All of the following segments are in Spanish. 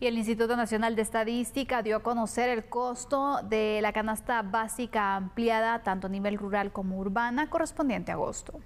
Y el Instituto Nacional de Estadística dio a conocer el costo de la canasta básica ampliada, tanto a nivel rural como urbana, correspondiente a agosto.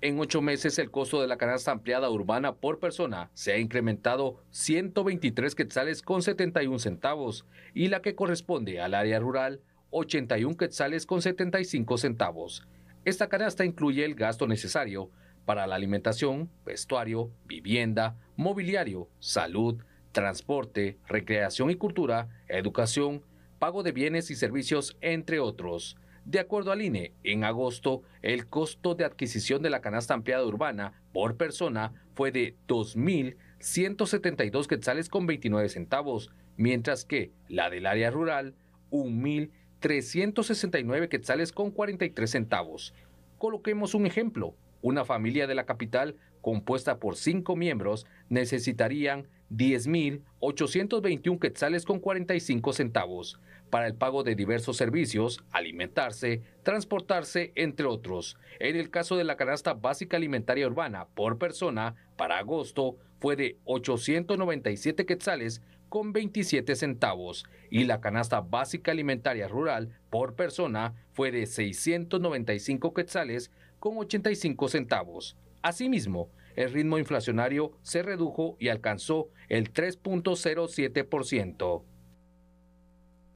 En ocho meses el costo de la canasta ampliada urbana por persona se ha incrementado 123 quetzales con 71 centavos y la que corresponde al área rural 81 quetzales con 75 centavos. Esta canasta incluye el gasto necesario para la alimentación, vestuario, vivienda, mobiliario, salud, transporte, recreación y cultura, educación, pago de bienes y servicios, entre otros. De acuerdo al INE, en agosto el costo de adquisición de la canasta ampliada urbana por persona fue de 2.172 quetzales con 29 centavos, mientras que la del área rural, 1.369 quetzales con 43 centavos. Coloquemos un ejemplo. Una familia de la capital compuesta por cinco miembros necesitarían 10.821 quetzales con 45 centavos para el pago de diversos servicios, alimentarse, transportarse, entre otros. En el caso de la canasta básica alimentaria urbana por persona, para agosto fue de 897 quetzales con 27 centavos y la canasta básica alimentaria rural por persona fue de 695 quetzales con 85 centavos. Asimismo, el ritmo inflacionario se redujo y alcanzó el 3.07%.